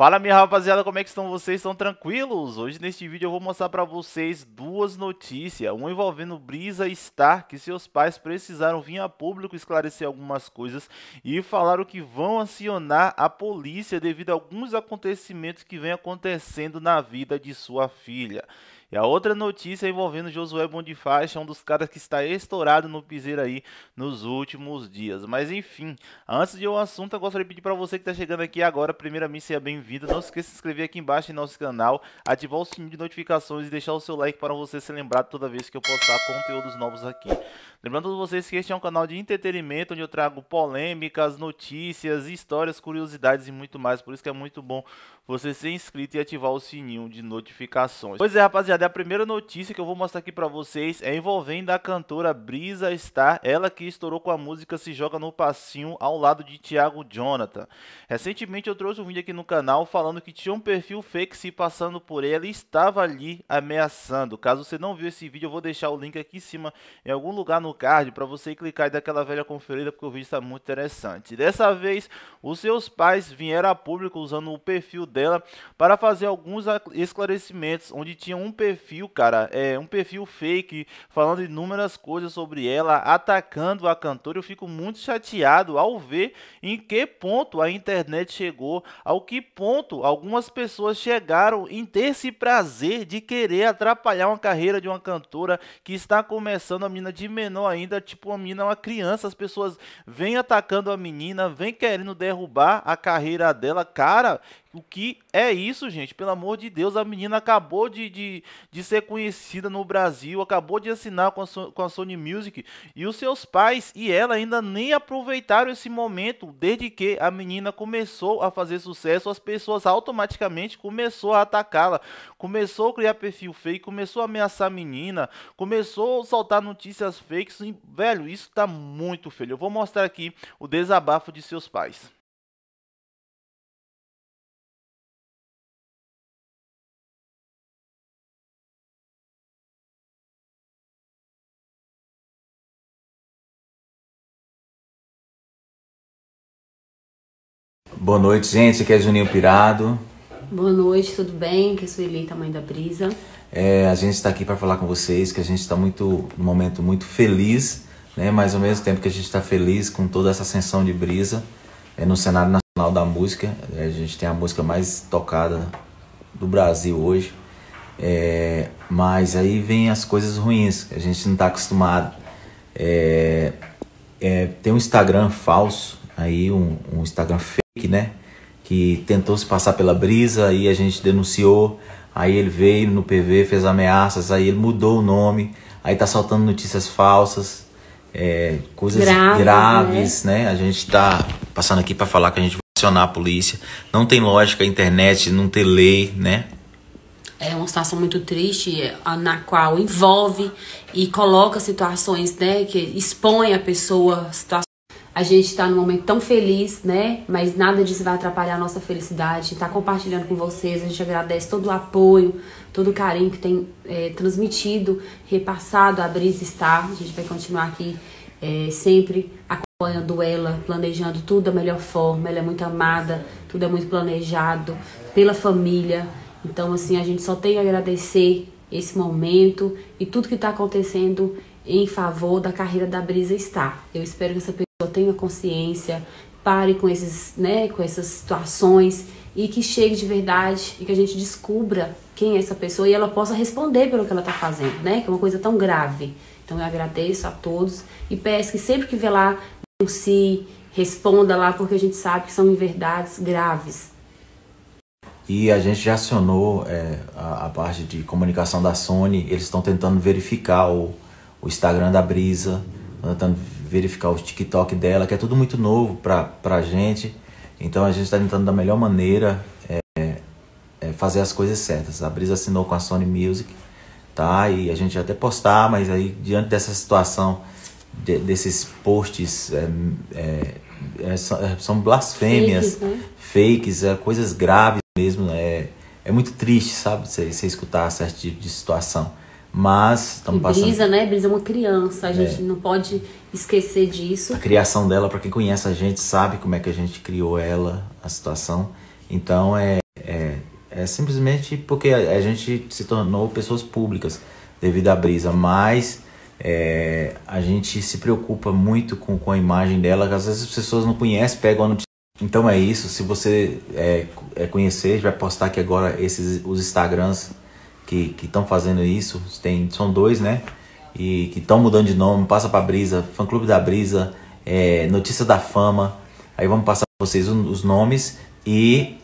Fala minha rapaziada, como é que estão vocês? Estão tranquilos? Hoje neste vídeo eu vou mostrar para vocês duas notícias, uma envolvendo Brisa Star, que seus pais precisaram vir a público esclarecer algumas coisas e falaram que vão acionar a polícia devido a alguns acontecimentos que vem acontecendo na vida de sua filha. E a outra notícia envolvendo Josué Bondifaixa, é um dos caras que está estourado no piseiro aí nos últimos dias. Mas enfim, antes de um assunto, eu gostaria de pedir para você que está chegando aqui agora, primeiramente seja bem-vindo. Não se esqueça de se inscrever aqui embaixo em nosso canal, ativar o sininho de notificações e deixar o seu like para você ser lembrado toda vez que eu postar conteúdos novos aqui. Lembrando vocês que este é um canal de entretenimento onde eu trago polêmicas, notícias, histórias, curiosidades e muito mais. Por isso que é muito bom você ser inscrito e ativar o sininho de notificações. Pois é, rapaziada, é a primeira notícia que eu vou mostrar aqui pra vocês é envolvendo a cantora Brisa Star, ela que estourou com a música Se Joga no Passinho ao lado de Thiago Jonathan. Recentemente eu trouxe um vídeo aqui no canal falando que tinha um perfil fake se passando por ela e estava ali ameaçando. Caso você não viu esse vídeo, eu vou deixar o link aqui em cima em algum lugar no card para você clicar e dar aquela velha conferida porque o vídeo está muito interessante. Dessa vez, os seus pais vieram a público usando o perfil dela dela para fazer alguns esclarecimentos, onde tinha um perfil, cara, é, um perfil fake, falando inúmeras coisas sobre ela, atacando a cantora. Eu fico muito chateado ao ver em que ponto a internet chegou, ao que ponto algumas pessoas chegaram em ter esse prazer de querer atrapalhar uma carreira de uma cantora que está começando, a mina de menor ainda, tipo, a mina uma criança, as pessoas vêm atacando a menina, vêm querendo derrubar a carreira dela. Cara, o que é isso, gente? Pelo amor de Deus, a menina acabou de, de, de ser conhecida no Brasil, acabou de assinar com a, so com a Sony Music e os seus pais e ela ainda nem aproveitaram esse momento. Desde que a menina começou a fazer sucesso, as pessoas automaticamente começou a atacá-la, começou a criar perfil fake, começou a ameaçar a menina, começou a soltar notícias fakes. E, velho, isso tá muito feio. Eu vou mostrar aqui o desabafo de seus pais. Boa noite, gente. Aqui é Juninho Pirado. Boa noite, tudo bem? Aqui é sou Eli, tamanho da brisa. É, a gente está aqui para falar com vocês que a gente está muito, num momento muito feliz, né? Mas ao mesmo tempo que a gente está feliz com toda essa ascensão de brisa é, no cenário nacional da música, é, a gente tem a música mais tocada do Brasil hoje. É, mas aí vem as coisas ruins, a gente não está acostumado. É, é, tem um Instagram falso, aí um, um Instagram feio né? Que tentou se passar pela brisa, aí a gente denunciou, aí ele veio no PV, fez ameaças, aí ele mudou o nome, aí tá soltando notícias falsas, é, coisas graves, né? graves né? né? A gente tá passando aqui para falar que a gente vai acionar a polícia. Não tem lógica a internet, não ter lei, né? É uma situação muito triste, na qual envolve e coloca situações, né, que expõe a pessoa, situações a gente está num momento tão feliz, né? Mas nada disso vai atrapalhar a nossa felicidade. Está compartilhando com vocês, a gente agradece todo o apoio, todo o carinho que tem é, transmitido, repassado. A Brisa está, a gente vai continuar aqui é, sempre acompanhando ela, planejando tudo da melhor forma. Ela é muito amada, tudo é muito planejado pela família. Então, assim, a gente só tem a agradecer esse momento e tudo que está acontecendo em favor da carreira da Brisa está. Eu espero que essa tenha consciência, pare com esses, né, com essas situações e que chegue de verdade e que a gente descubra quem é essa pessoa e ela possa responder pelo que ela está fazendo, né? Que é uma coisa tão grave. Então eu agradeço a todos e peço que sempre que vê lá, denuncie, responda lá, porque a gente sabe que são inverdades graves. E a gente já acionou é, a, a, parte de comunicação da Sony, eles estão tentando verificar o, o Instagram da Brisa, tentando verificar o TikTok dela, que é tudo muito novo pra, pra gente. Então a gente está tentando da melhor maneira é, é fazer as coisas certas. A Brisa assinou com a Sony Music, tá? E a gente ia até postar, mas aí diante dessa situação, de, desses posts é, é, é, é são blasfêmias, fakes, né? fakes coisas graves mesmo. Né? É, é muito triste, sabe? Você escutar certo tipo de situação. Mas estamos passando. Brisa, né? Brisa é uma criança, a é. gente não pode esquecer disso. A criação dela, para quem conhece a gente, sabe como é que a gente criou ela, a situação. Então é, é, é simplesmente porque a, gente se tornou pessoas públicas devido à Brisa, mas é, a gente se preocupa muito com, com a imagem dela, às vezes as pessoas não conhecem, pegam a notícia. Então é isso, se você é, é conhecer, a gente vai postar aqui agora esses, os Instagrams que estão fazendo isso. Tem, são dois, né? E que estão mudando de nome. Passa pra Brisa, Fã Clube da Brisa, é, Notícia da Fama. Aí vamos passar pra vocês os nomes e.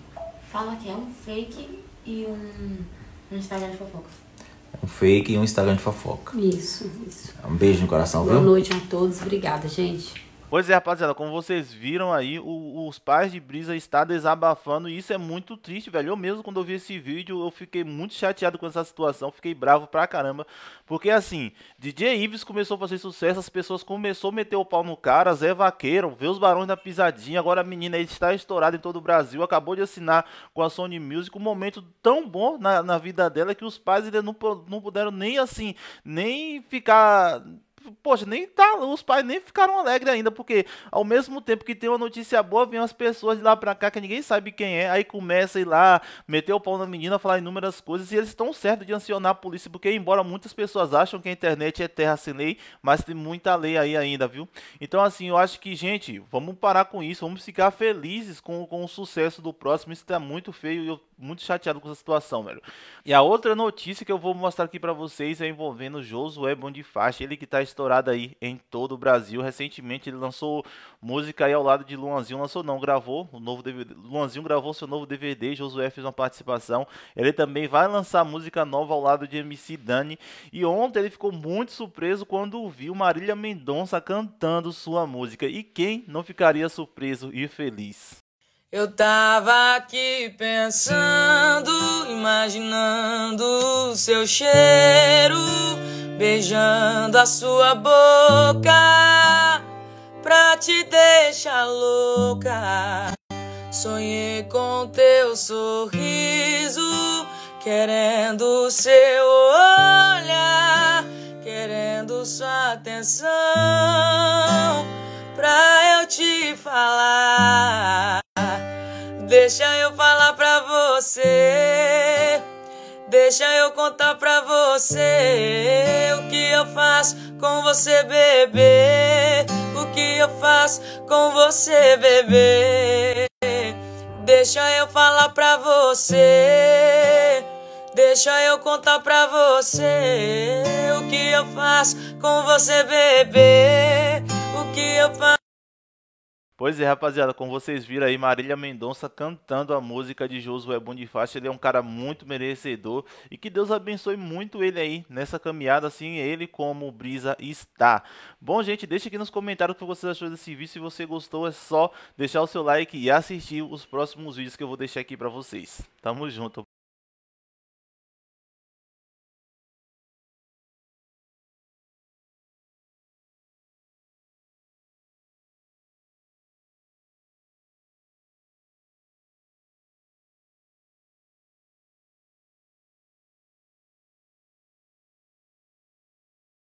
Fala que é um fake e um, um Instagram de fofoca. Um fake e um Instagram de fofoca. Isso, isso. Um beijo no coração, Boa viu? Boa noite a todos. Obrigada, gente. Pois é, rapaziada, como vocês viram aí, o, os pais de Brisa está desabafando e isso é muito triste, velho. Eu mesmo, quando eu vi esse vídeo, eu fiquei muito chateado com essa situação, fiquei bravo pra caramba. Porque assim, DJ Ives começou a fazer sucesso, as pessoas começaram a meter o pau no cara, Zé Vaqueiro, vê os barões da pisadinha, agora a menina está estourada em todo o Brasil, acabou de assinar com a Sony Music, um momento tão bom na, na vida dela que os pais ainda não, não puderam nem assim, nem ficar poxa, nem tá, os pais nem ficaram alegres ainda, porque ao mesmo tempo que tem uma notícia boa, vem as pessoas de lá pra cá que ninguém sabe quem é, aí começa a ir lá, meter o pau na menina, falar inúmeras coisas, e eles estão certos de acionar a polícia, porque embora muitas pessoas acham que a internet é terra sem lei, mas tem muita lei aí ainda, viu? Então assim, eu acho que, gente, vamos parar com isso, vamos ficar felizes com, com o sucesso do próximo, isso tá muito feio e eu muito chateado com essa situação, velho. E a outra notícia que eu vou mostrar aqui para vocês é envolvendo Josué Bondiface, ele que tá estourado aí em todo o Brasil. Recentemente ele lançou música aí ao lado de Luanzinho, lançou não, gravou o novo DVD. Luanzinho gravou seu novo DVD, Josué fez uma participação. Ele também vai lançar música nova ao lado de MC Dani. E ontem ele ficou muito surpreso quando ouviu Marília Mendonça cantando sua música. E quem não ficaria surpreso e feliz? Eu tava aqui pensando, imaginando o seu cheiro, beijando a sua boca pra te deixar louca. Sonhei com teu sorriso, querendo seu olhar, querendo sua atenção pra eu te falar. Deixa eu falar pra você. Deixa eu contar pra você o que eu faço com você, bebê. O que eu faço com você, bebê. Deixa eu falar pra você. Deixa eu contar pra você o que eu faço com você, bebê. O que eu faço Pois é, rapaziada, como vocês viram aí, Marília Mendonça cantando a música de Josué Bonifácio, ele é um cara muito merecedor e que Deus abençoe muito ele aí nessa caminhada, assim, ele como Brisa está. Bom, gente, deixa aqui nos comentários o que vocês achou desse vídeo, se você gostou é só deixar o seu like e assistir os próximos vídeos que eu vou deixar aqui pra vocês. Tamo junto!